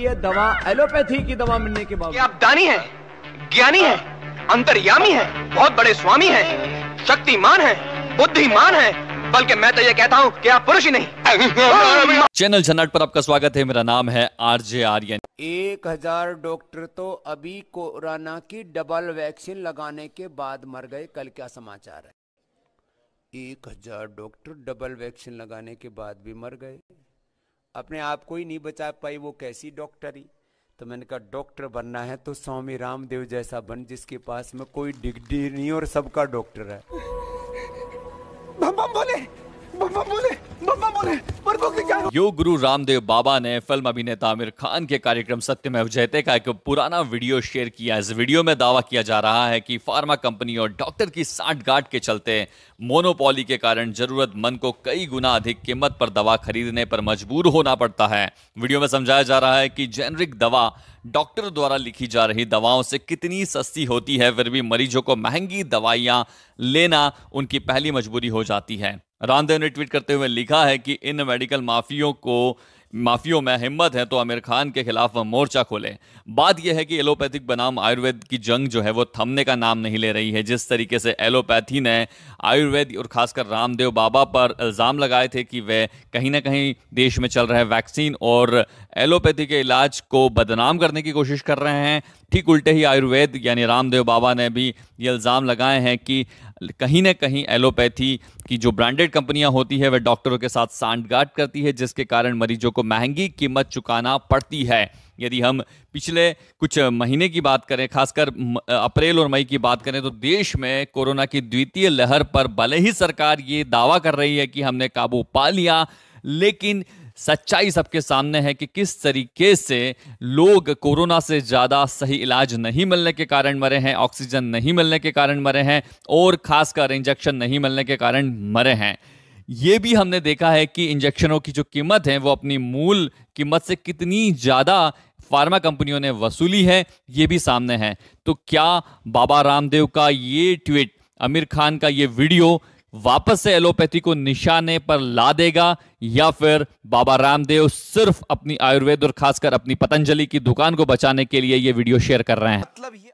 की है दवा एलोपैथी की दवा मिलने के बाद आप दानी है ज्ञानी है अंतर्यामी है बहुत बड़े स्वामी है शक्तिमान है बुद्धिमान है बल्कि मैं तो ये कहता हूँ कि आप पुरुष ही नहीं चैनल झनट पर आपका स्वागत है मेरा नाम है आरजे आर्यन एक हजार डॉक्टर तो अभी कोरोना की डबल वैक्सीन लगाने के बाद मर गए कल क्या समाचार है एक हजार डॉक्टर डबल वैक्सीन लगाने के बाद भी मर गए अपने आप को ही नहीं बचा पाई वो कैसी डॉक्टरी तो मैंने कहा डॉक्टर बनना है तो स्वामी रामदेव जैसा बन जिसके पास में कोई डिग्री नहीं और सबका डॉक्टर है बम बम बोले बम बम बोले योग गुरु रामदेव बाबा ने फिल्म अभिनेता आमिर खान के कार्यक्रम सत्य में जयते का एक पुराना वीडियो शेयर किया इस वीडियो में दावा किया जा रहा है कि फार्मा कंपनी और डॉक्टर की गांठ के चलते मोनोपोली के कारण जरूरतमंद को कई गुना अधिक कीमत पर दवा खरीदने पर मजबूर होना पड़ता है वीडियो में समझाया जा रहा है कि जेनरिक दवा डॉक्टर द्वारा लिखी जा रही दवाओं से कितनी सस्ती होती है फिर भी मरीजों को महंगी दवाइयां लेना उनकी पहली मजबूरी हो जाती है रामदेव ने ट्वीट करते हुए लिखा है कि इन मेडिकल माफियों को माफियों में हिम्मत है तो आमिर खान के खिलाफ वह मोर्चा खोलें बात यह है कि एलोपैथिक बनाम आयुर्वेद की जंग जो है वो थमने का नाम नहीं ले रही है जिस तरीके से एलोपैथी ने आयुर्वेद और खासकर रामदेव बाबा पर इल्ज़ाम लगाए थे कि वे कहीं ना कहीं देश में चल रहे वैक्सीन और एलोपैथी के इलाज को बदनाम करने की कोशिश कर रहे हैं ठीक उल्टे ही आयुर्वेद यानी रामदेव बाबा ने भी ये इल्ज़ाम लगाए हैं कि कहीं ना कहीं एलोपैथी की जो ब्रांडेड कंपनियां होती है वह डॉक्टरों के साथ सांठ करती है जिसके कारण मरीजों को को महंगी कीमत चुकाना पड़ती है यदि हम पिछले कुछ महीने की बात करें खासकर अप्रैल और मई की बात करें तो देश में कोरोना की द्वितीय लहर पर भले ही सरकार ये दावा कर रही है कि हमने काबू पा लिया लेकिन सच्चाई सबके सामने है कि किस तरीके से लोग कोरोना से ज़्यादा सही इलाज नहीं मिलने के कारण मरे हैं ऑक्सीजन नहीं मिलने के कारण मरे हैं और खासकर इंजेक्शन नहीं मिलने के कारण मरे हैं ये भी हमने देखा है कि इंजेक्शनों की जो कीमत है वो अपनी मूल कीमत से कितनी ज़्यादा फार्मा कंपनियों ने वसूली है ये भी सामने है तो क्या बाबा रामदेव का ये ट्वीट आमिर खान का ये वीडियो वापस से एलोपैथी को निशाने पर ला देगा या फिर बाबा रामदेव सिर्फ अपनी आयुर्वेद और खासकर अपनी पतंजलि की दुकान को बचाने के लिए ये वीडियो शेयर कर रहे हैं मतलब ये